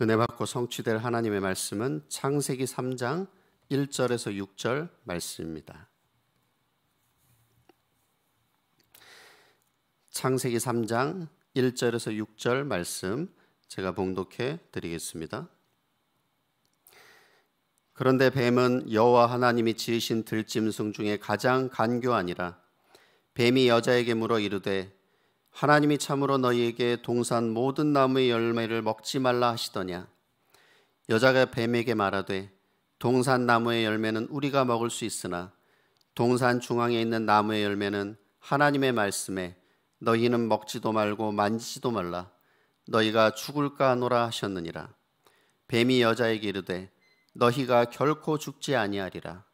은혜 받고 성취될 하나님의 말씀은 창세기 3장 1절에서 6절 말씀입니다. 창세기 3장 1절에서 6절 말씀 제가 봉독해 드리겠습니다. 그런데 뱀은 여호와 하나님이 지으신 들짐승 중에 가장 간교하니라 뱀이 여자에게 물어 이르되 하나님이 참으로 너희에게 동산 모든 나무의 열매를 먹지 말라 하시더냐 여자가 뱀에게 말하되 동산 나무의 열매는 우리가 먹을 수 있으나 동산 중앙에 있는 나무의 열매는 하나님의 말씀에 너희는 먹지도 말고 만지지도 말라 너희가 죽을까 하노라 하셨느니라 뱀이 여자에게 이르되 너희가 결코 죽지 아니하리라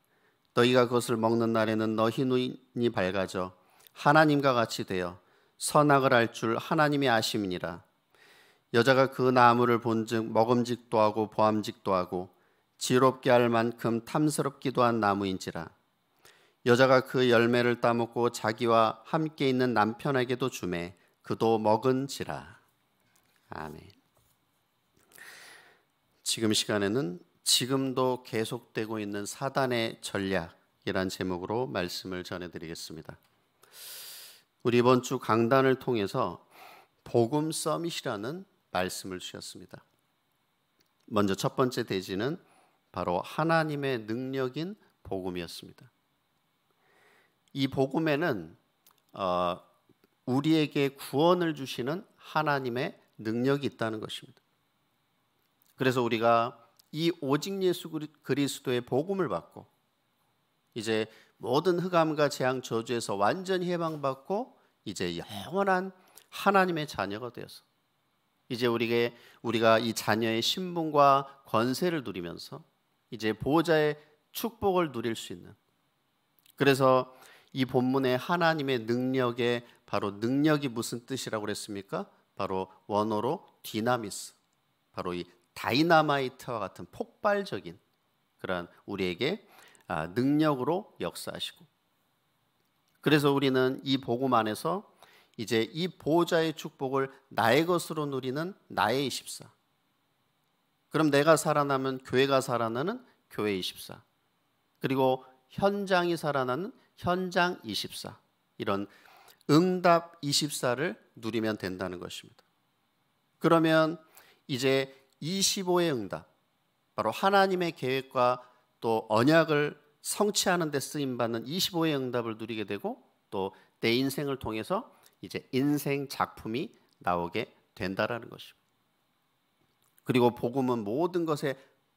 너희가 그것을 먹는 날에는 너희 눈이 밝아져 하나님과 같이 되어 선악을 알 줄 하나님이 아심이니라. 여자가 그 나무를 본즉 먹음직도 하고 보암직도 하고 지롭게 할 만큼 탐스럽기도 한 나무인지라. 여자가 그 열매를 따먹고 자기와 함께 있는 남편에게도 주매 그도 먹은지라. 아멘. 지금 시간에는 지금도 계속되고 있는 사단의 전략이란 제목으로 말씀을 전해드리겠습니다. 우리 이번 주 강단을 통해서 복음 서밋이라는 말씀을 주셨습니다. 먼저 첫 번째 대지는 바로 하나님의 능력인 복음이었습니다. 이 복음에는 어, 우리에게 구원을 주시는 하나님의 능력이 있다는 것입니다. 그래서 우리가 이 오직 예수 그리스도의 복음을 받고 이제 모든 흑암과 재앙 저주에서 완전히 해방받고 이제 영원한 하나님의 자녀가 되어서 이제 우리게 우리가 이 자녀의 신분과 권세를 누리면서 이제 보호자의 축복을 누릴 수 있는 그래서 이 본문의 하나님의 능력의 바로 능력이 무슨 뜻이라고 그랬습니까? 바로 원어로 디나미스. 바로 이 다이나마이트와 같은 폭발적인 그러한 우리에게 아, 능력으로 역사하시고 그래서 우리는 이 복음 안에서 이제 이보좌의 축복을 나의 것으로 누리는 나의 24. 그럼 내가 살아나면 교회가 살아나는 교회 24. 그리고 현장이 살아나는 현장 24. 이런 응답 24를 누리면 된다는 것입니다. 그러면 이제 25의 응답, 바로 하나님의 계획과 또 언약을 성취하는 데 쓰임 받는 25의 응답을 누리게 되고 또 내 인생을 통해서 이제 인생 작품이 나오게 된다라는 것입니다. 그리고 복음은 모든 것의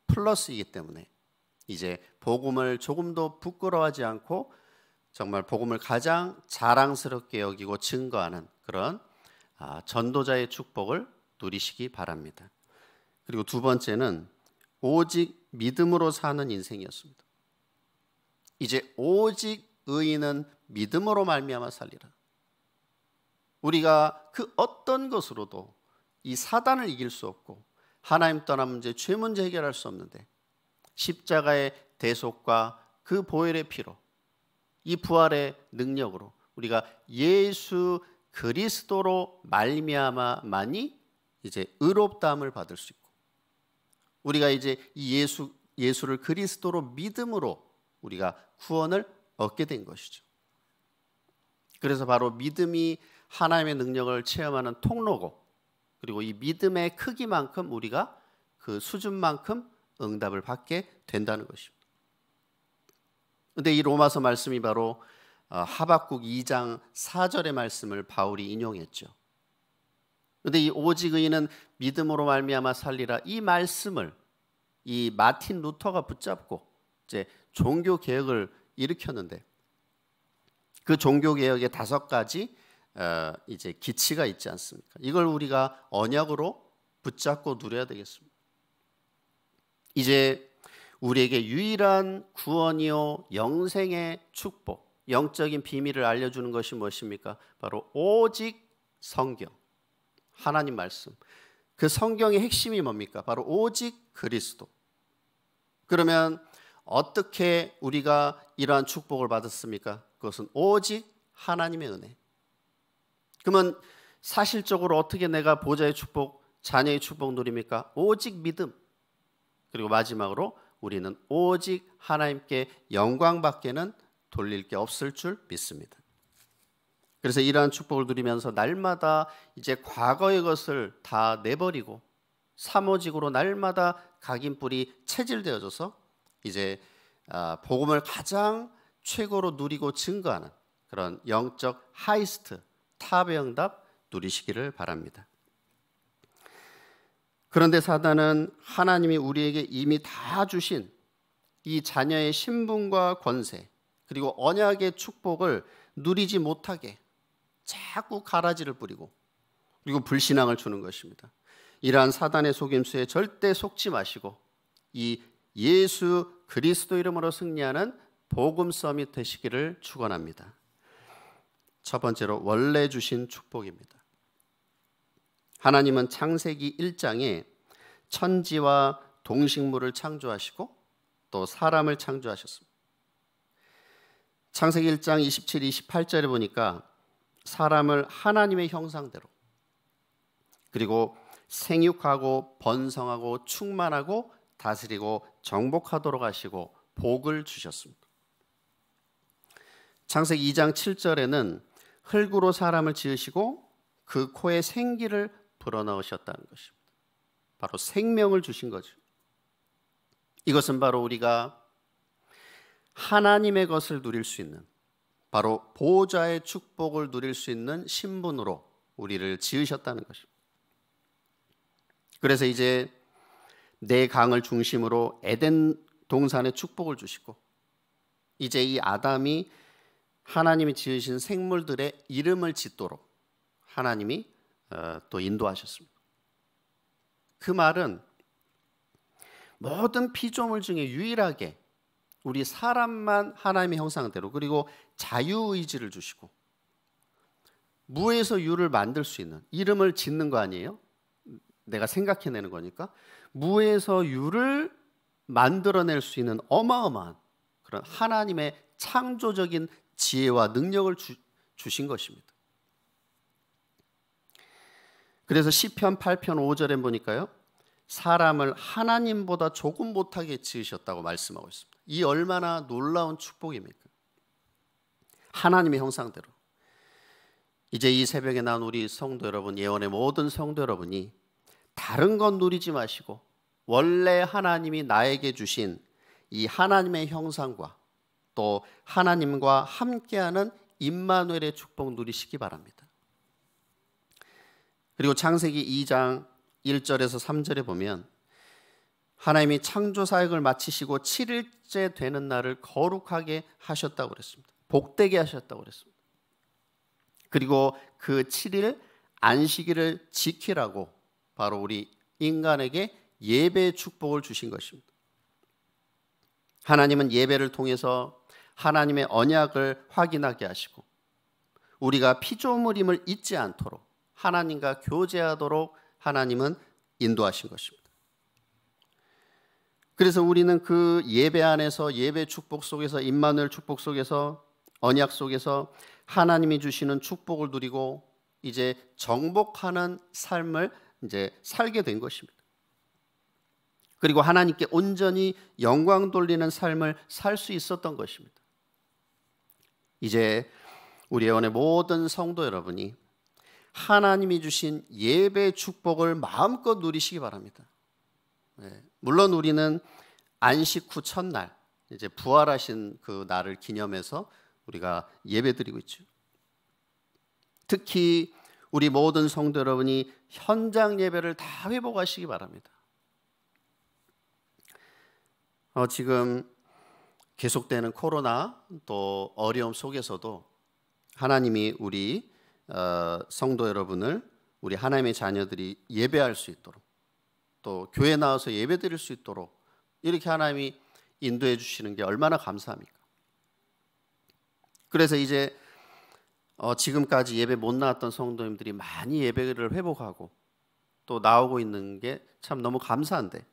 플러스이기 때문에 이제 복음을 조금도 부끄러워하지 않고 정말 복음을 가장 자랑스럽게 여기고 증거하는 그런 아, 전도자의 축복을 누리시기 바랍니다. 그리고 두 번째는 오직 믿음으로 사는 인생이었습니다. 이제 오직 의인은 믿음으로 말미암아 살리라. 우리가 그 어떤 것으로도 이 사단을 이길 수 없고 하나님 떠난 문제, 죄 문제 해결할 수 없는데 십자가의 대속과 그 보혈의 피로 이 부활의 능력으로 우리가 예수 그리스도로 말미암아만이 이제 의롭다함을 받을 수 있고 우리가 이제 이 예수 예수를 그리스도로 믿음으로 우리가 구원을 얻게 된 것이죠. 그래서 바로 믿음이 하나님의 능력을 체험하는 통로고 그리고 이 믿음의 크기만큼 우리가 그 수준만큼 응답을 받게 된다는 것입니다. 근데 이 로마서 말씀이 바로 어, 하박국 2장 4절의 말씀을 바울이 인용했죠. 근데 이 오직 의인은 믿음으로 말미암아 살리라 이 말씀을 이 마틴 루터가 붙잡고 이제 종교 개혁을 일으켰는데 그 종교 개혁의 다섯 가지 어, 이제 기치가 있지 않습니까? 이걸 우리가 언약으로 붙잡고 누려야 되겠습니다. 이제 우리에게 유일한 구원이요 영생의 축복, 영적인 비밀을 알려주는 것이 무엇입니까? 바로 오직 성경, 하나님 말씀. 그 성경의 핵심이 뭡니까? 바로 오직 그리스도. 그러면 어떻게 우리가 이러한 축복을 받았습니까? 그것은 오직 하나님의 은혜. 그러면 사실적으로 어떻게 내가 보좌의 축복, 자녀의 축복 누립니까? 오직 믿음. 그리고 마지막으로 우리는 오직 하나님께 영광밖에는 돌릴 게 없을 줄 믿습니다. 그래서 이러한 축복을 누리면서 날마다 이제 과거의 것을 다 내버리고 사모직으로 날마다 각인 뿔이 체질되어져서 이제 아, 복음을 가장 최고로 누리고 증거하는 그런 영적 하이스트 탑의 응답 누리시기를 바랍니다. 그런데 사단은 하나님이 우리에게 이미 다 주신 이 자녀의 신분과 권세 그리고 언약의 축복을 누리지 못하게 자꾸 가라지를 뿌리고 그리고 불신앙을 주는 것입니다. 이러한 사단의 속임수에 절대 속지 마시고 이 예수 그리스도 이름으로 승리하는 복음 서밋 되시기를 축원합니다. 첫 번째로 원래 주신 축복입니다. 하나님은 창세기 1장에 천지와 동식물을 창조하시고 또 사람을 창조하셨습니다. 창세기 1장 27, 28절에 보니까 사람을 하나님의 형상대로 그리고 생육하고 번성하고 충만하고 다스리고 정복하도록 하시고 복을 주셨습니다. 창세기 2장 7절에는 흙으로 사람을 지으시고 그 코에 생기를 불어넣으셨다는 것입니다. 바로 생명을 주신 거죠. 이것은 바로 우리가 하나님의 것을 누릴 수 있는 바로 보호자의 축복을 누릴 수 있는 신분으로 우리를 지으셨다는 것입니다. 그래서 이제 내 강을 중심으로 에덴 동산에 축복을 주시고 이제 이 아담이 하나님이 지으신 생물들의 이름을 짓도록 하나님이 어, 또 인도하셨습니다. 그 말은 모든 피조물 중에 유일하게 우리 사람만 하나님의 형상대로 그리고 자유의지를 주시고 무에서 유를 만들 수 있는 이름을 짓는 거 아니에요? 내가 생각해내는 거니까 무에서 유를 만들어낼 수 있는 어마어마한 그런 하나님의 창조적인 지혜와 능력을 주, 주신 것입니다. 그래서 시편 8편 5절에 보니까요. 사람을 하나님보다 조금 못하게 지으셨다고 말씀하고 있습니다. 이 얼마나 놀라운 축복입니까? 하나님의 형상대로. 이제 이 새벽에 난 우리 성도 여러분, 예언의 모든 성도 여러분이 다른 건 누리지 마시고 원래 하나님이 나에게 주신 이 하나님의 형상과 또 하나님과 함께하는 임마누엘의 축복 누리시기 바랍니다. 그리고 창세기 2장 1절에서 3절에 보면 하나님이 창조 사역을 마치시고 7일째 되는 날을 거룩하게 하셨다고 그랬습니다. 복되게 하셨다고 그랬습니다. 그리고 그 7일 안식일을 지키라고 바로 우리 인간에게 예배의 축복을 주신 것입니다. 하나님은 예배를 통해서 하나님의 언약을 확인하게 하시고 우리가 피조물임을 잊지 않도록 하나님과 교제하도록 하나님은 인도하신 것입니다. 그래서 우리는 그 예배 안에서 예배 축복 속에서 임마누 축복 속에서 언약 속에서 하나님이 주시는 축복을 누리고 이제 정복하는 삶을 이제 살게 된 것입니다. 그리고 하나님께 온전히 영광 돌리는 삶을 살 수 있었던 것입니다. 이제 우리 회원의 모든 성도 여러분이 하나님이 주신 예배 축복을 마음껏 누리시기 바랍니다. 네, 물론 우리는 안식 후 첫날 이제 부활하신 그 날을 기념해서 우리가 예배드리고 있죠. 특히 우리 모든 성도 여러분이 현장 예배를 다 회복하시기 바랍니다. 어, 지금 계속되는 코로나 또 어려움 속에서도 하나님이 우리 어, 성도 여러분을 우리 하나님의 자녀들이 예배할 수 있도록 또 교회 나와서 예배 드릴 수 있도록 이렇게 하나님이 인도해 주시는 게 얼마나 감사합니까? 그래서 이제 어, 지금까지 예배 못 나왔던 성도님들이 많이 예배를 회복하고 또 나오고 있는 게 참 너무 감사한데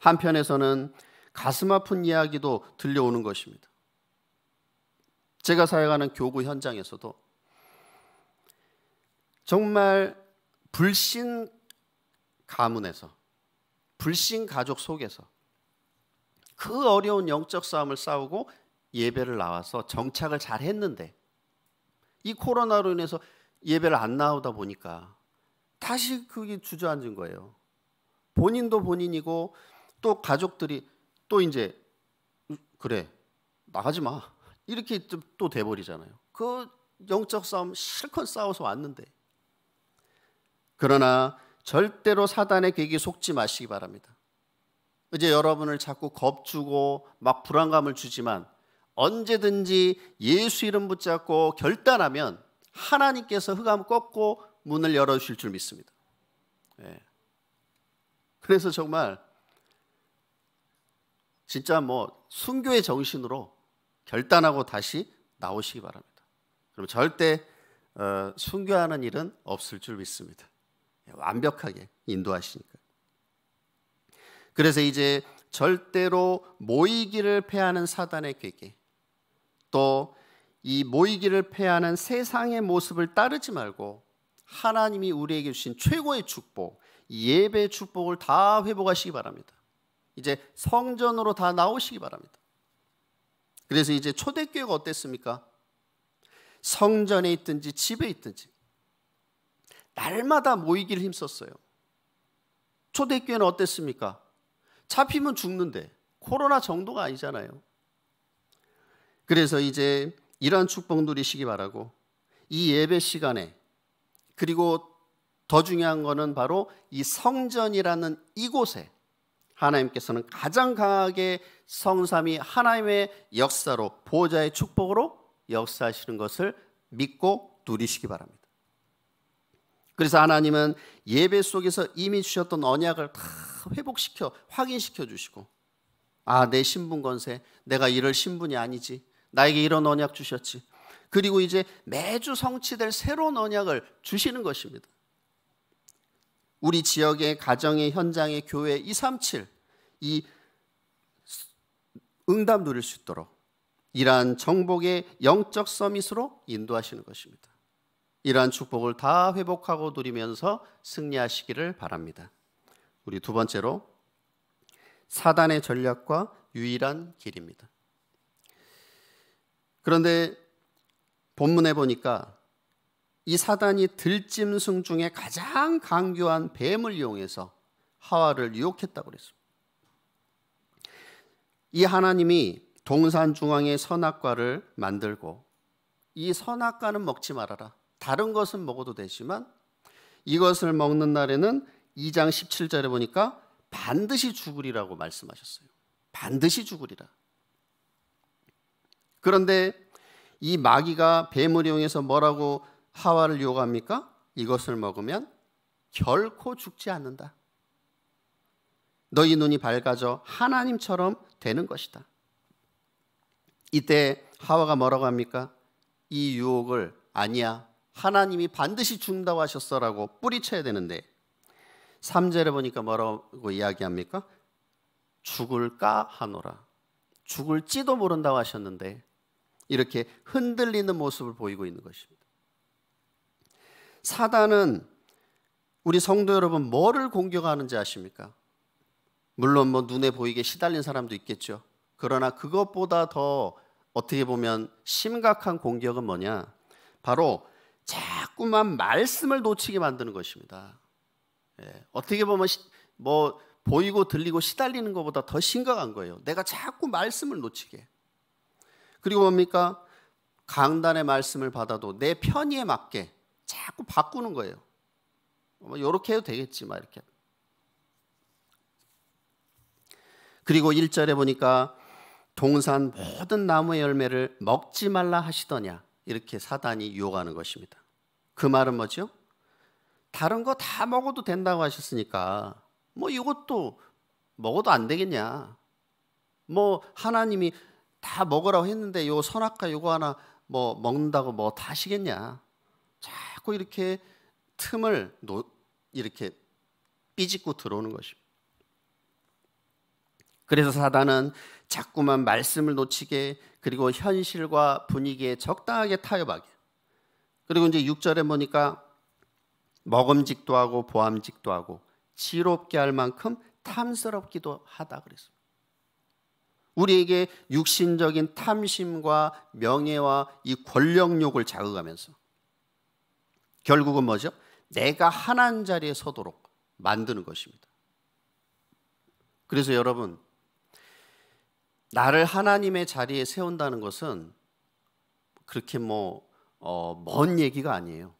한편에서는 가슴 아픈 이야기도 들려오는 것입니다. 제가 살아가는 교구 현장에서도 정말 불신 가문에서 불신 가족 속에서 그 어려운 영적 싸움을 싸우고 예배를 나와서 정착을 잘 했는데 이 코로나로 인해서 예배를 안 나오다 보니까 다시 그게 주저앉은 거예요. 본인도 본인이고 또 가족들이 또 이제 그래 나가지 마 이렇게 또 돼버리잖아요. 그 영적 싸움 실컷 싸워서 왔는데 그러나 절대로 사단의 계기 속지 마시기 바랍니다. 이제 여러분을 자꾸 겁주고 막 불안감을 주지만 언제든지 예수 이름 붙잡고 결단하면 하나님께서 흑암 꺾고 문을 열어주실 줄 믿습니다. 예. 그래서 정말 진짜 뭐 순교의 정신으로 결단하고 다시 나오시기 바랍니다. 그럼 절대 어, 순교하는 일은 없을 줄 믿습니다. 예, 완벽하게 인도하시니까. 그래서 이제 절대로 모이기를 패하는 사단의 괴계. 또이 모이기를 패하는 세상의 모습을 따르지 말고 하나님이 우리에게 주신 최고의 축복, 예배 축복을 다 회복하시기 바랍니다. 이제 성전으로 다 나오시기 바랍니다. 그래서 이제 초대교회가 어땠습니까? 성전에 있든지 집에 있든지 날마다 모이기를 힘썼어요. 초대교회는 어땠습니까? 잡히면 죽는데 코로나 정도가 아니잖아요. 그래서 이제 이러한 축복 누리시기 바라고 이 예배 시간에 그리고 더 중요한 거는 바로 이 성전이라는 이곳에 하나님께서는 가장 강하게 성삼이 하나님의 역사로 보호자의 축복으로 역사하시는 것을 믿고 누리시기 바랍니다. 그래서 하나님은 예배 속에서 이미 주셨던 언약을 다 회복시켜 확인시켜 주시고 아 내 신분 건세 내가 이럴 신분이 아니지 나에게 이런 언약 주셨지. 그리고 이제 매주 성취될 새로운 언약을 주시는 것입니다. 우리 지역의 가정의 현장의 교회 237, 이 응답 누릴 수 있도록 이러한 정복의 영적 서밋으로 인도하시는 것입니다. 이러한 축복을 다 회복하고 누리면서 승리하시기를 바랍니다. 우리 두 번째로 사단의 전략과 유일한 길입니다. 그런데 본문에 보니까 이 사단이 들짐승 중에 가장 강교한 뱀을 이용해서 하와를 유혹했다고 그랬습니다. 이 하나님이 동산 중앙에 선악과를 만들고 이 선악과는 먹지 말아라. 다른 것은 먹어도 되지만 이것을 먹는 날에는 2장 17절에 보니까 반드시 죽으리라고 말씀하셨어요. 반드시 죽으리라. 그런데 이 마귀가 뱀을 이용해서 뭐라고 하와를 요구합니까? 이것을 먹으면 결코 죽지 않는다. 너희 눈이 밝아져 하나님처럼 되는 것이다. 이때 하와가 뭐라고 합니까? 이 유혹을 아니야. 하나님이 반드시 죽다고 하셨어라고 뿌리쳐야 되는데 3절에 보니까 뭐라고 이야기합니까? 죽을까 하노라. 죽을지도 모른다고 하셨는데 이렇게 흔들리는 모습을 보이고 있는 것입니다. 사단은 우리 성도 여러분 뭐를 공격하는지 아십니까? 물론 뭐 눈에 보이게 시달린 사람도 있겠죠. 그러나 그것보다 더 어떻게 보면 심각한 공격은 뭐냐? 바로 자꾸만 말씀을 놓치게 만드는 것입니다. 예, 어떻게 보면 시, 뭐 보이고 들리고 시달리는 것보다 더 심각한 거예요. 내가 자꾸 말씀을 놓치게. 그리고 뭡니까? 강단의 말씀을 받아도 내 편의에 맞게 자꾸 바꾸는 거예요. 뭐 요렇게 해도 되겠지 막 이렇게. 그리고 1절에 보니까 동산 모든 나무의 열매를 먹지 말라 하시더냐 이렇게 사단이 유혹하는 것입니다. 그 말은 뭐죠? 다른 거 다 먹어도 된다고 하셨으니까 뭐 이것도 먹어도 안 되겠냐. 뭐 하나님이 다 먹으라고 했는데 요 선악과 요거 하나 뭐 먹는다고 뭐다 시겠냐? 자꾸 이렇게 틈을 노, 이렇게 삐집고 들어오는 것입니다. 그래서 사단은 자꾸만 말씀을 놓치게 그리고 현실과 분위기에 적당하게 타협하게 그리고 이제 6절에 보니까 먹음직도 하고 보암직도 하고 지롭게 할 만큼 탐스럽기도 하다 그랬습니다. 우리에게 육신적인 탐심과 명예와 이 권력욕을 자극하면서 결국은 뭐죠? 내가 하나님 자리에 서도록 만드는 것입니다. 그래서 여러분, 나를 하나님의 자리에 세운다는 것은 그렇게 뭐, 어, 먼 얘기가 아니에요.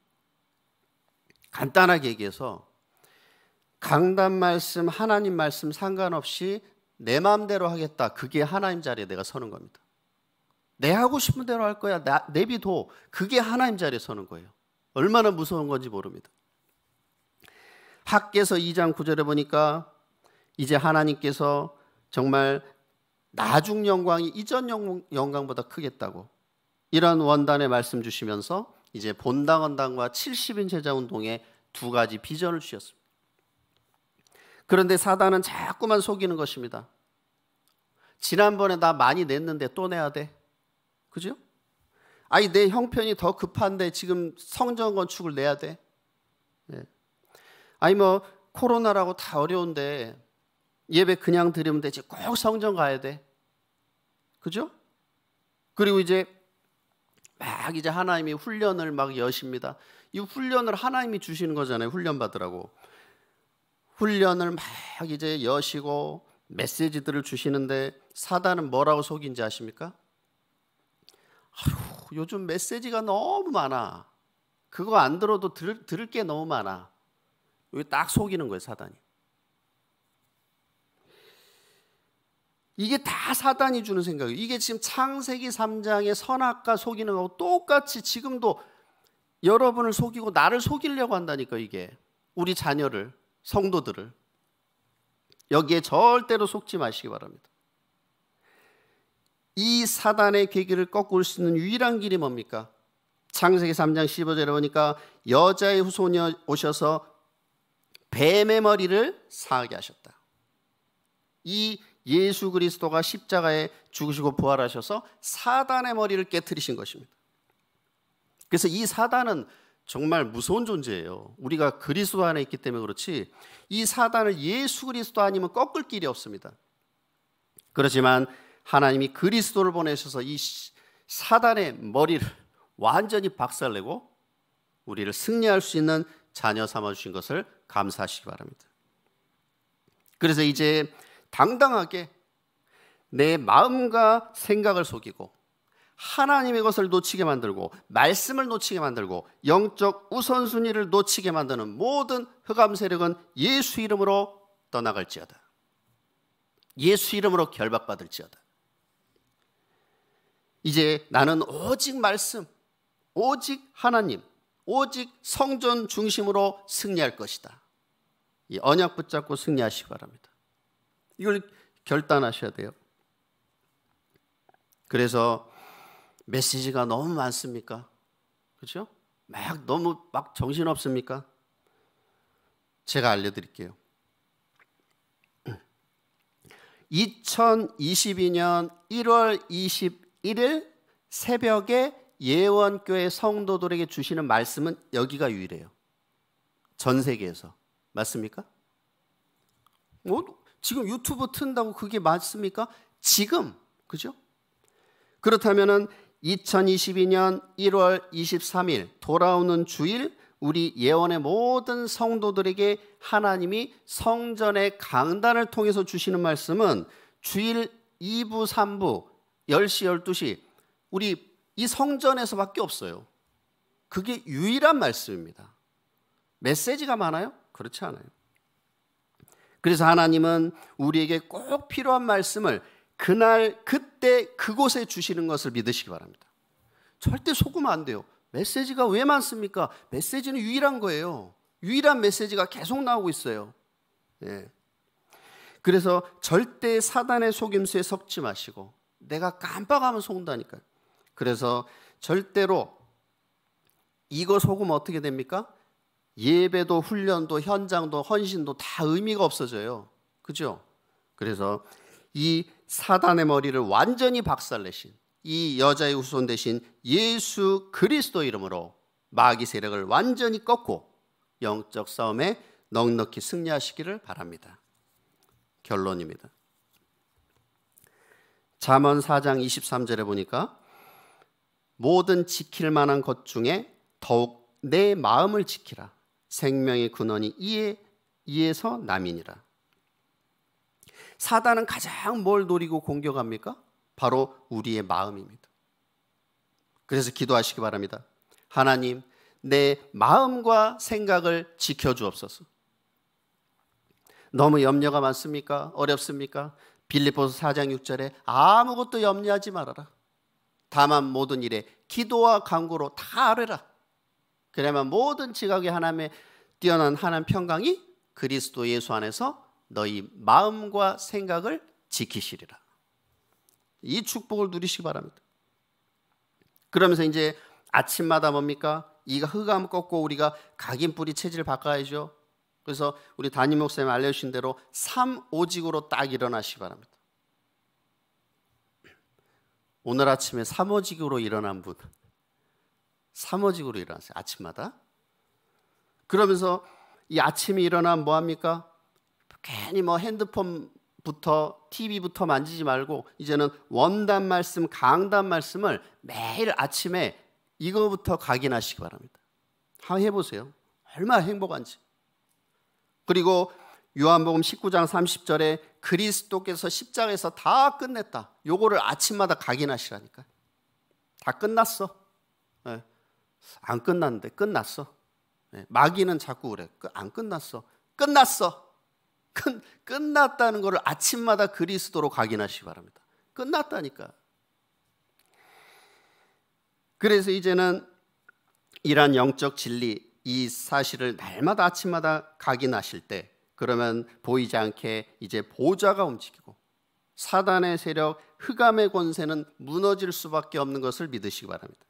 간단하게 얘기해서 강단 말씀, 하나님 말씀 상관없이 내 마음대로 하겠다. 그게 하나님 자리에 내가 서는 겁니다. 내 하고 싶은 대로 할 거야. 나, 내비도 그게 하나님 자리에 서는 거예요. 얼마나 무서운 건지 모릅니다. 학계서 2장 9절에 보니까 이제 하나님께서 정말 나중 영광이 이전 영광보다 크겠다고 이런 원단의 말씀 주시면서 이제 본당 원당과 70인 제자 운동의 두 가지 비전을 주셨습니다. 그런데 사단은 자꾸만 속이는 것입니다. 지난번에 나 많이 냈는데 또 내야 돼. 그죠? 아니, 내 형편이 더 급한데 지금 성전 건축을 내야 돼. 네. 아니, 뭐, 코로나라고 다 어려운데 예배 그냥 드리면 되지. 꼭 성전 가야 돼. 그죠? 그리고 이제 막 이제 하나님이 훈련을 막 여십니다. 이 훈련을 하나님이 주시는 거잖아요. 훈련 받으라고. 훈련을 막 이제 여시고 메시지들을 주시는데 사단은 뭐라고 속인지 아십니까? 아휴, 요즘 메시지가 너무 많아. 그거 안 들어도 들, 들을 게 너무 많아. 여기 딱 속이는 거예요, 사단이. 이게 다 사단이 주는 생각이에요. 이게 지금 창세기 3장의 선악과 속이는 거하고 똑같이 지금도 여러분을 속이고 나를 속이려고 한다니까 이게 우리 자녀를 성도들을 여기에 절대로 속지 마시기 바랍니다. 이 사단의 계기를 꺾을 수 있는 유일한 길이 뭡니까? 창세기 3장 15절에 보니까 여자의 후손이 오셔서 뱀의 머리를 상하게 하셨다. 이 예수 그리스도가 십자가에 죽으시고 부활하셔서 사단의 머리를 깨뜨리신 것입니다. 그래서 이 사단은 정말 무서운 존재예요. 우리가 그리스도 안에 있기 때문에 그렇지 이 사단을 예수 그리스도 아니면 꺾을 길이 없습니다. 그렇지만 하나님이 그리스도를 보내셔서 이 사단의 머리를 완전히 박살내고 우리를 승리할 수 있는 자녀 삼아 주신 것을 감사하시기 바랍니다. 그래서 이제 당당하게 내 마음과 생각을 속이고 하나님의 것을 놓치게 만들고 말씀을 놓치게 만들고 영적 우선순위를 놓치게 만드는 모든 흑암 세력은 예수 이름으로 떠나갈지어다. 예수 이름으로 결박받을지어다. 이제 나는 오직 말씀, 오직 하나님, 오직 성전 중심으로 승리할 것이다. 이 언약 붙잡고 승리하시기 바랍니다. 이걸 결단하셔야 돼요. 그래서 메시지가 너무 많습니까? 그렇죠? 막 너무 막 정신 없습니까? 제가 알려드릴게요. 2022년 1월 21일 새벽에 예원교회 성도들에게 주시는 말씀은 여기가 유일해요. 전 세계에서. 맞습니까? 뭐, 지금 유튜브 튼다고 그게 맞습니까? 지금. 그죠? 그렇다면은 2022년 1월 23일 돌아오는 주일 우리 예언의 모든 성도들에게 하나님이 성전의 강단을 통해서 주시는 말씀은 주일 2부, 3부, 10시, 12시 우리 이 성전에서밖에 없어요. 그게 유일한 말씀입니다. 메시지가 많아요? 그렇지 않아요. 그래서 하나님은 우리에게 꼭 필요한 말씀을 그날 그때 그곳에 주시는 것을 믿으시기 바랍니다. 절대 속으면 안 돼요. 메시지가 왜 많습니까? 메시지는 유일한 거예요. 유일한 메시지가 계속 나오고 있어요. 예. 그래서 절대 사단의 속임수에 섞지 마시고 내가 깜빡하면 속는다니까요. 그래서 절대로 이거 속으면 어떻게 됩니까? 예배도 훈련도 현장도 헌신도 다 의미가 없어져요. 그죠? 그래서 이 사단의 머리를 완전히 박살내신 이 여자의 후손 대신 예수 그리스도 이름으로 마귀 세력을 완전히 꺾고 영적 싸움에 넉넉히 승리하시기를 바랍니다. 결론입니다. 잠언 4장 23절에 보니까 모든 지킬 만한 것 중에 더욱 내 마음을 지키라 생명의 근원이 이에 이에서 남이니라. 사단은 가장 뭘 노리고 공격합니까? 바로 우리의 마음입니다. 그래서 기도하시기 바랍니다. 하나님, 내 마음과 생각을 지켜주옵소서. 너무 염려가 많습니까? 어렵습니까? 빌리포스 4장 6절에 아무것도 염려하지 말아라. 다만 모든 일에 기도와 강구로 다 아뢰라. 그래야 모든 지각의 하나님의 뛰어난 하나님 평강이 그리스도 예수 안에서 너희 마음과 생각을 지키시리라. 이 축복을 누리시기 바랍니다. 그러면서 이제 아침마다 뭡니까? 이가 흑암 꺾고 우리가 각인뿌리 체질 을 바꿔야죠. 그래서 우리 담임 목사님 알려주신 대로 삼오직으로 딱 일어나시기 바랍니다. 오늘 아침에 삼오직으로 일어난 분 삼오직으로 일어나세요 아침마다. 그러면서 이 아침에 일어나면 뭐합니까? 괜히 뭐 핸드폰부터 TV부터 만지지 말고 이제는 원단 말씀, 강단 말씀을 매일 아침에 이거부터 각인하시기 바랍니다. 한번 해보세요. 얼마나 행복한지. 그리고 요한복음 19장 30절에 그리스도께서 십자가에서 다 끝냈다. 요거를 아침마다 각인하시라니까. 다 끝났어. 예. 안 끝났는데 끝났어. 예. 마귀는 자꾸 그래. 안 끝났어. 끝났어. 끝, 끝났다는 것을 아침마다 그리스도로 각인하시기 바랍니다. 끝났다니까. 그래서 이제는 이러한 영적 진리 이 사실을 날마다 아침마다 각인하실 때 그러면 보이지 않게 이제 보좌가 움직이고 사단의 세력 흑암의 권세는 무너질 수밖에 없는 것을 믿으시기 바랍니다.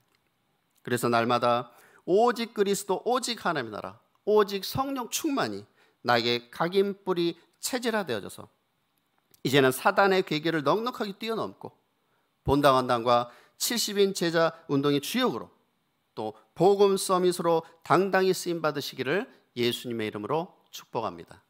그래서 날마다 오직 그리스도 오직 하나님의 나라 오직 성령 충만이 나에게 각인 뿔이 체질화되어져서 이제는 사단의 괴계를 넉넉하게 뛰어넘고 본당원당과 70인 제자 운동의 주역으로 또 복음 서밋으로 당당히 쓰임 받으시기를 예수님의 이름으로 축복합니다.